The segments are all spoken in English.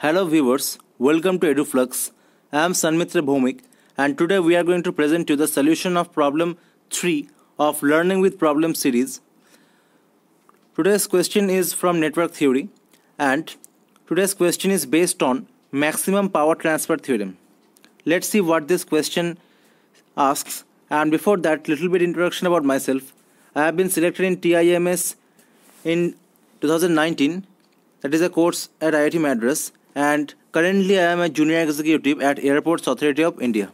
Hello viewers, welcome to EduFlux. I am Sanmitra Bhomik and today we are going to present you the solution of problem 3 of learning with problem series. Today's question is from network theory and today's question is based on maximum power transfer theorem. Let's see what this question asks and before that little bit introduction about myself. I have been selected in TIMS in 2019 that is a course at IIT Madras and currently I am a junior executive at Airports Authority of India.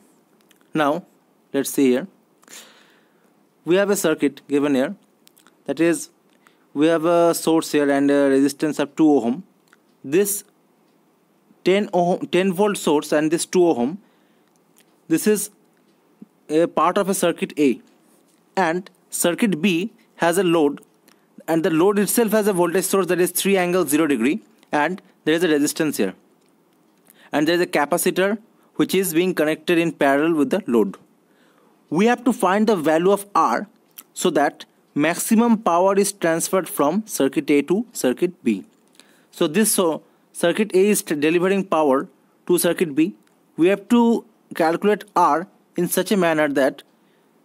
Now let's see here. We have a circuit given here that is we have a source here and a resistance of 2 ohm. This 10 ohm 10 volt source and this 2 ohm this is a part of a circuit A and circuit B has a load and the load itself has a voltage source that is 3 angle 0 degree and there is a resistance here and there is a capacitor which is being connected in parallel with the load. We have to find the value of R so that maximum power is transferred from circuit A to circuit B. So this so circuit A is delivering power to circuit B. We have to calculate R in such a manner that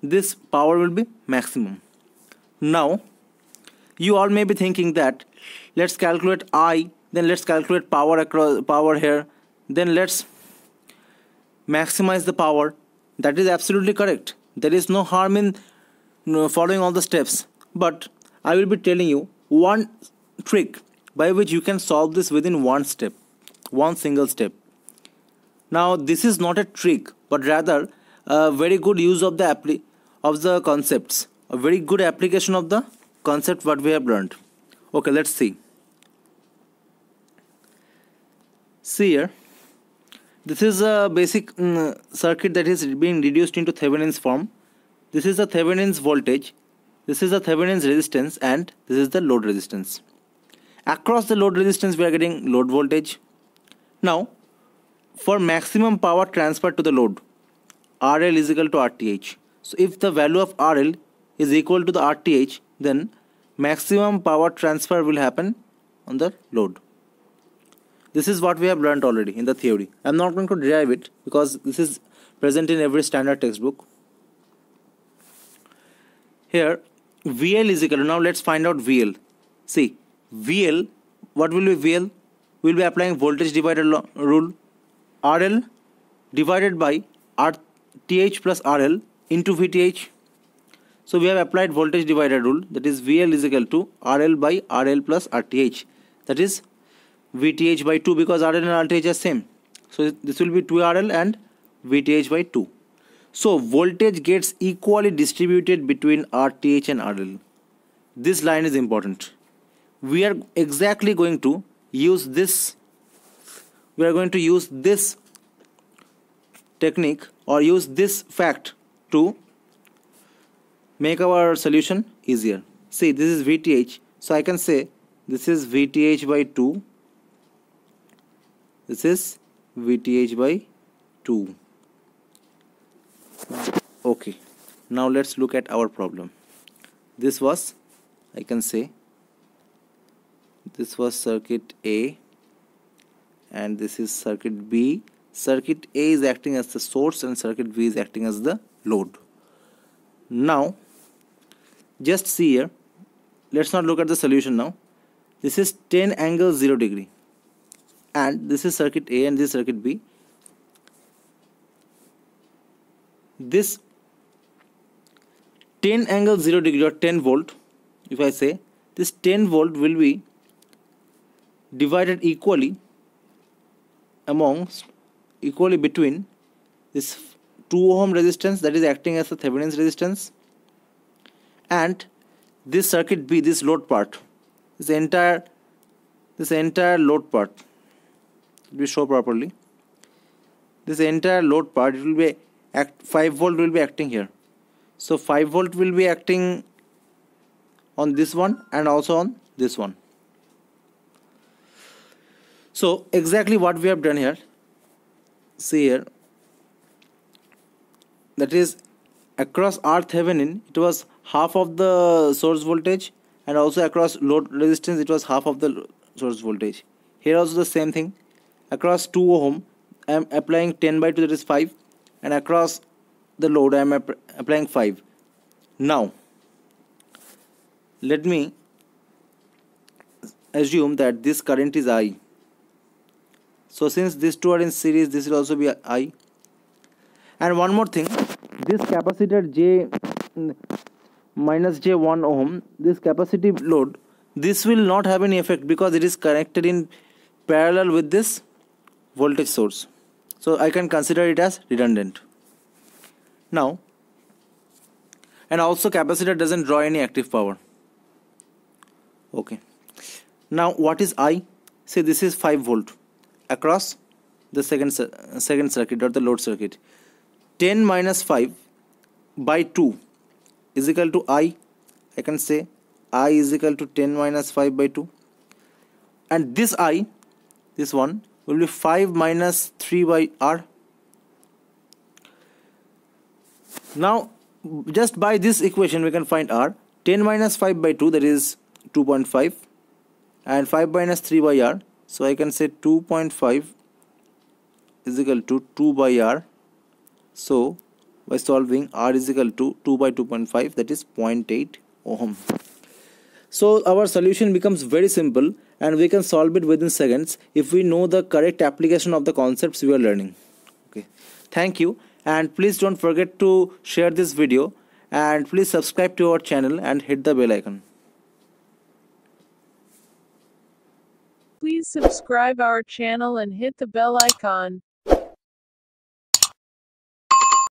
this power will be maximum. Now you all may be thinking that let's calculate I then let's calculate power across power here then let's maximize the power that is absolutely correct there is no harm in following all the steps but i will be telling you one trick by which you can solve this within one step one single step now this is not a trick but rather a very good use of the of the concepts a very good application of the concept what we have learned okay let's see see here this is a basic mm, circuit that is being reduced into Thevenin's form this is the Thevenin's voltage this is the Thevenin's resistance and this is the load resistance across the load resistance we are getting load voltage now for maximum power transfer to the load RL is equal to RTH so if the value of RL is equal to the RTH then maximum power transfer will happen on the load this is what we have learned already in the theory. I'm not going to derive it because this is present in every standard textbook. Here, VL is equal. Now let's find out VL. See, VL, what will be VL? We'll be applying voltage divider rule. RL divided by RTH plus RL into VTH. So we have applied voltage divider rule that is VL is equal to RL by RL plus RTH that is VTH by 2 because RL and RTH are same. So this will be 2RL and VTH by 2. So voltage gets equally distributed between RTH and RL. This line is important. We are exactly going to use this. We are going to use this technique or use this fact to make our solution easier. See this is VTH. So I can say this is VTH by 2 this is VTH by 2 okay now let's look at our problem this was I can say this was circuit A and this is circuit B circuit A is acting as the source and circuit B is acting as the load now just see here let's not look at the solution now this is 10 angle 0 degree and this is circuit A and this circuit B this 10 angle 0 degree or 10 volt if I say this 10 volt will be divided equally amongst equally between this 2 ohm resistance that is acting as a Thevenin's resistance and this circuit B this load part this entire this entire load part will be show properly this entire load part it will be act 5 volt will be acting here so 5 volt will be acting on this one and also on this one so exactly what we have done here see here that is across R Thevenin it was half of the source voltage and also across load resistance it was half of the source voltage here also the same thing across 2 ohm I am applying 10 by 2 that is 5 and across the load I am app applying 5 now let me assume that this current is I so since these two are in series this will also be I and one more thing this capacitor J minus J1 ohm this capacitive load this will not have any effect because it is connected in parallel with this voltage source so I can consider it as redundant now and also capacitor doesn't draw any active power okay now what is I say this is 5 volt across the second second circuit or the load circuit 10 minus 5 by 2 is equal to I I can say I is equal to 10 minus 5 by 2 and this I this one will be 5 minus 3 by r now just by this equation we can find r 10 minus 5 by 2 that is 2.5 and 5 minus 3 by r so I can say 2.5 is equal to 2 by r so by solving r is equal to 2 by 2.5 that is 0.8 ohm so our solution becomes very simple and we can solve it within seconds if we know the correct application of the concepts we are learning. Okay. Thank you and please don't forget to share this video and please subscribe to our channel and hit the bell icon. Please subscribe our channel and hit the bell icon.